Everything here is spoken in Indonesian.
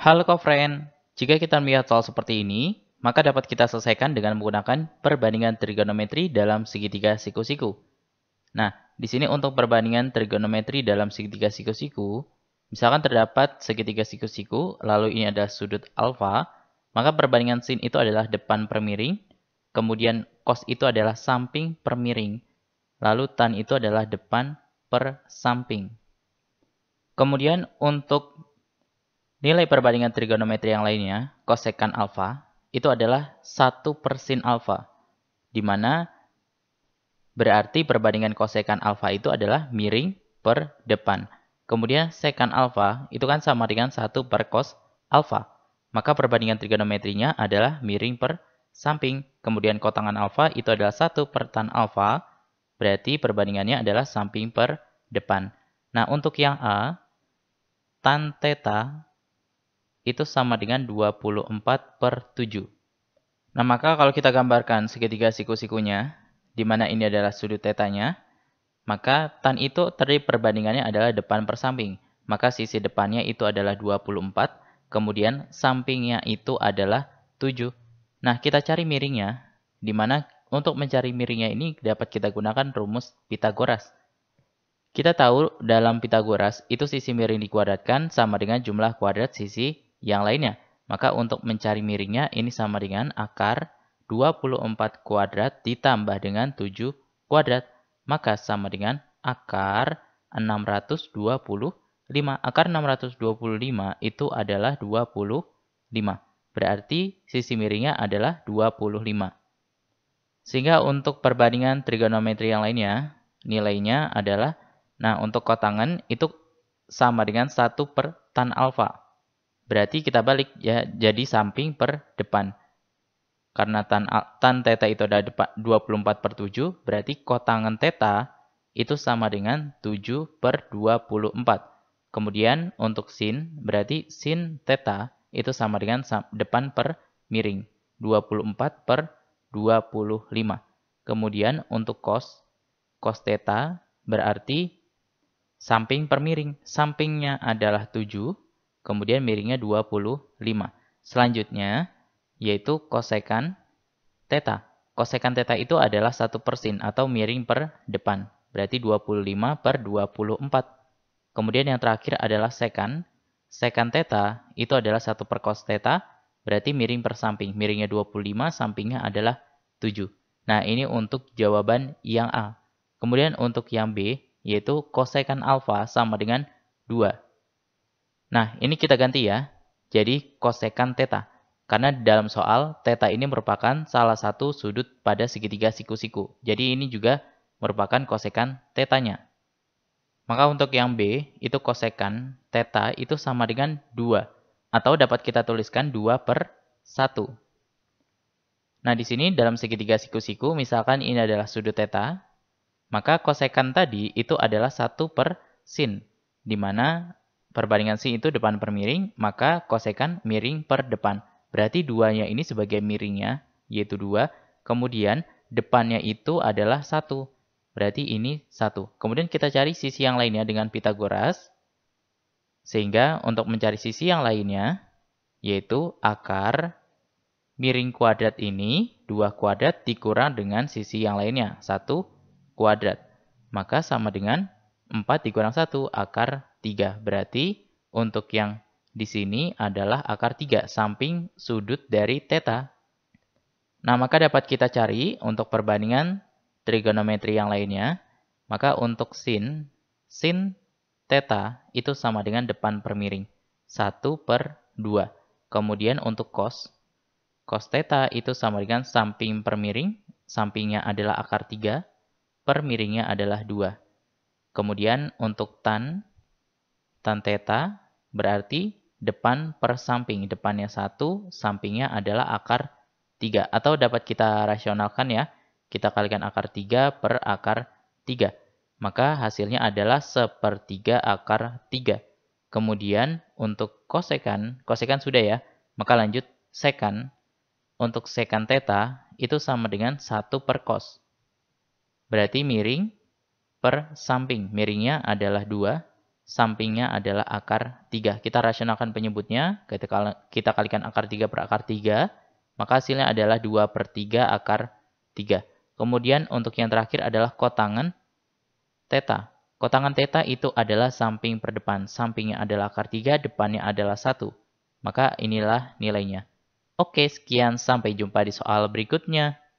Halo kok friend jika kita melihat soal seperti ini, maka dapat kita selesaikan dengan menggunakan perbandingan trigonometri dalam segitiga siku-siku. Nah, di sini untuk perbandingan trigonometri dalam segitiga siku-siku, misalkan terdapat segitiga siku-siku, lalu ini ada sudut alfa, maka perbandingan sin itu adalah depan per miring, kemudian cos itu adalah samping per miring, lalu tan itu adalah depan per samping. Kemudian untuk Nilai perbandingan trigonometri yang lainnya, kosekan alfa, itu adalah 1 per sin alfa, di mana berarti perbandingan kosekan alfa itu adalah miring per depan. Kemudian sekan alfa itu kan sama dengan 1 per cos alfa. Maka perbandingan trigonometrinya adalah miring per samping. Kemudian kotangan alfa itu adalah 1 per tan alfa, berarti perbandingannya adalah samping per depan. Nah, untuk yang A, tan theta itu sama dengan 24 per 7. Nah, maka kalau kita gambarkan segitiga siku-sikunya, di mana ini adalah sudut tetanya, maka tan itu terdiri perbandingannya adalah depan per samping. Maka sisi depannya itu adalah 24, kemudian sampingnya itu adalah 7. Nah, kita cari miringnya, di mana untuk mencari miringnya ini dapat kita gunakan rumus Pitagoras. Kita tahu dalam Pitagoras itu sisi miring dikuadratkan sama dengan jumlah kuadrat sisi yang lainnya. Maka untuk mencari miringnya ini sama dengan akar 24 kuadrat ditambah dengan 7 kuadrat. Maka sama dengan akar 625. Akar 625 itu adalah 25. Berarti sisi miringnya adalah 25. Sehingga untuk perbandingan trigonometri yang lainnya, nilainya adalah, nah untuk kotangan itu sama dengan 1 per tan alfa. Berarti kita balik ya, jadi samping per depan. Karena tan, tan theta itu ada 24 per 7, berarti kotangan teta itu sama dengan 7 per 24. Kemudian untuk sin, berarti sin teta itu sama dengan depan per miring, 24 per 25. Kemudian untuk cos, cos teta berarti samping per miring. Sampingnya adalah 7, kemudian miringnya 25. Selanjutnya, yaitu kosekan teta. Kosekan teta itu adalah satu persin atau miring per depan, berarti 25 per 24. Kemudian yang terakhir adalah sekan. Sekan teta itu adalah satu per cos teta, berarti miring per samping. Miringnya 25, sampingnya adalah 7. Nah, ini untuk jawaban yang A. Kemudian untuk yang B, yaitu kosekan alfa sama dengan 2. Nah, ini kita ganti ya. Jadi kosekan teta. Karena dalam soal, teta ini merupakan salah satu sudut pada segitiga siku-siku. Jadi ini juga merupakan kosekan tetanya. Maka untuk yang B, itu kosekan teta itu sama dengan 2. Atau dapat kita tuliskan 2 per 1. Nah, di sini dalam segitiga siku-siku, misalkan ini adalah sudut teta, maka kosekan tadi itu adalah 1 per sin, di mana perbandingan sin itu depan per miring, maka kosekan miring per depan. Berarti duanya ini sebagai miringnya, yaitu dua, Kemudian depannya itu adalah satu. Berarti ini satu. Kemudian kita cari sisi yang lainnya dengan Pitagoras. Sehingga untuk mencari sisi yang lainnya, yaitu akar miring kuadrat ini, dua kuadrat dikurang dengan sisi yang lainnya, satu kuadrat. Maka sama dengan 4 dikurang 1, akar 3. Berarti untuk yang di sini adalah akar 3, samping sudut dari theta. Nah, maka dapat kita cari untuk perbandingan trigonometri yang lainnya. Maka untuk sin, sin theta itu sama dengan depan per miring. 1 per 2. Kemudian untuk cos, cos theta itu sama dengan samping per miring. Sampingnya adalah akar 3, per miringnya adalah 2. Kemudian untuk tan, Tan theta berarti depan per samping. Depannya satu sampingnya adalah akar 3. Atau dapat kita rasionalkan ya. Kita kalikan akar 3 per akar 3. Maka hasilnya adalah sepertiga akar 3. Kemudian untuk kosekan, kosekan sudah ya. Maka lanjut sekan. Untuk sekan theta itu sama dengan 1 per cos. Berarti miring per samping. Miringnya adalah 2 sampingnya adalah akar 3. Kita rasionalkan penyebutnya, ketika kita kalikan akar 3 per akar 3, maka hasilnya adalah 2 per 3 akar 3. Kemudian untuk yang terakhir adalah kotangan teta. Kotangan teta itu adalah samping per depan. Sampingnya adalah akar 3, depannya adalah 1. Maka inilah nilainya. Oke, sekian. Sampai jumpa di soal berikutnya.